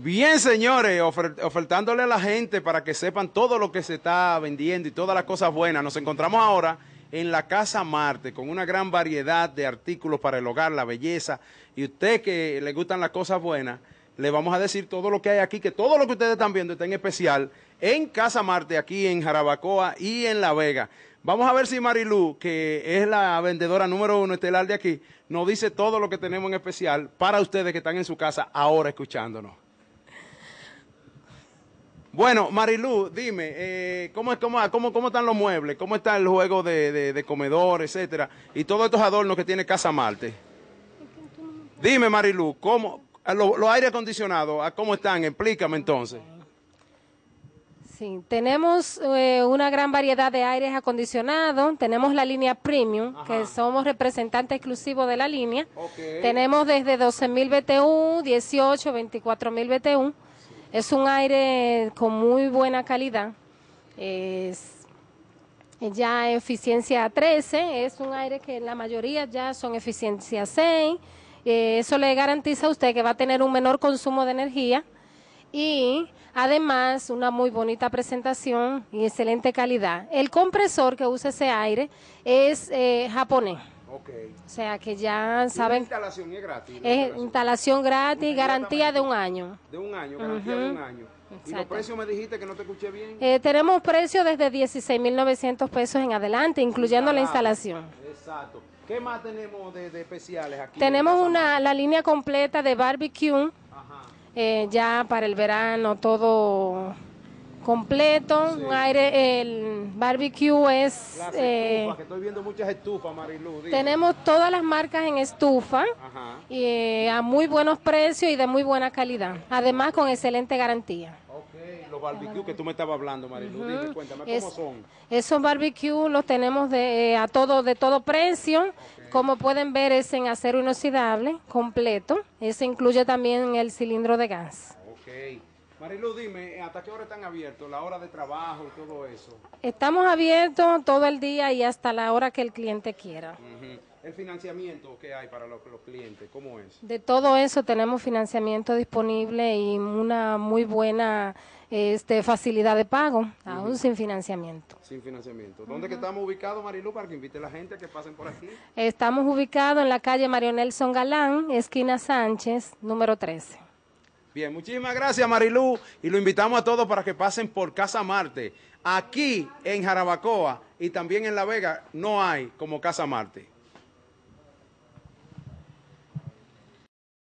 Bien, señores, ofertándole a la gente para que sepan todo lo que se está vendiendo y todas las cosas buenas. Nos encontramos ahora en la Casa Marte con una gran variedad de artículos para el hogar, la belleza. Y usted que le gustan las cosas buenas, le vamos a decir todo lo que hay aquí, que todo lo que ustedes están viendo está en especial en Casa Marte, aquí en Jarabacoa y en La Vega. Vamos a ver si Marilú, que es la vendedora número uno estelar de aquí, nos dice todo lo que tenemos en especial para ustedes que están en su casa ahora escuchándonos. Bueno, Marilú, dime, eh, ¿cómo, cómo, cómo, cómo están los muebles? ¿Cómo está el juego de, de, comedor, etcétera? Y todos estos adornos que tiene Casa Marte. Dime, Marilú, ¿cómo, los aires aire acondicionados, ¿cómo están? Explícame entonces. Sí, tenemos eh, una gran variedad de aires acondicionados. Tenemos la línea Premium, que somos representantes exclusivos de la línea. Tenemos desde 12.000 BTU, 18, 24.000 BTU. Es un aire con muy buena calidad. Es ya eficiencia 13, es un aire que la mayoría ya son eficiencia 6. Eh, eso le garantiza a usted que va a tener un menor consumo de energía y además una muy bonita presentación y excelente calidad. El compresor que usa ese aire es eh, japonés. Okay. O sea que ya saben. La instalación es gratis. Es instalación, gratis, garantía de un año. De un año, garantía de un año. ¿Y los precios me dijiste que no te escuché bien? Eh, tenemos precios desde 16.900 pesos en adelante, incluyendo la instalación. Exacto. ¿Qué más tenemos de, de especiales aquí? Tenemos una, la línea completa de barbecue, Ajá. Eh, ya para el verano, todo completo, un aire, el barbecue es... Eh, estoy viendo muchas estufas, tenemos todas las marcas en estufa eh, a muy buenos precios y de muy buena calidad, además con excelente garantía. los barbecue que tú me estabas hablando, Marilu, cuéntame cómo son. Esos barbecue los tenemos de, eh, a todo, de todo precio. Como pueden ver, es en acero inoxidable completo. Ese incluye también el cilindro de gas. Okay. Marilu, dime, eh, ¿hasta qué hora están abiertos? ¿La hora de trabajo y todo eso? Estamos abiertos todo el día y hasta la hora que el cliente quiera. ¿El financiamiento que hay para los, clientes? ¿Cómo es? De todo eso tenemos financiamiento disponible y una muy buena este, facilidad de pago, aún sin financiamiento. Sin financiamiento. ¿Dónde estamos ubicados, Marilu, para que invite a la gente a que pasen por aquí? Estamos ubicados en la calle Mario Nelson Galán, esquina Sánchez, número 13. Bien, muchísimas gracias Marilú y lo invitamos a todos para que pasen por Casa Marte. Aquí en Jarabacoa y también en La Vega no hay como Casa Marte.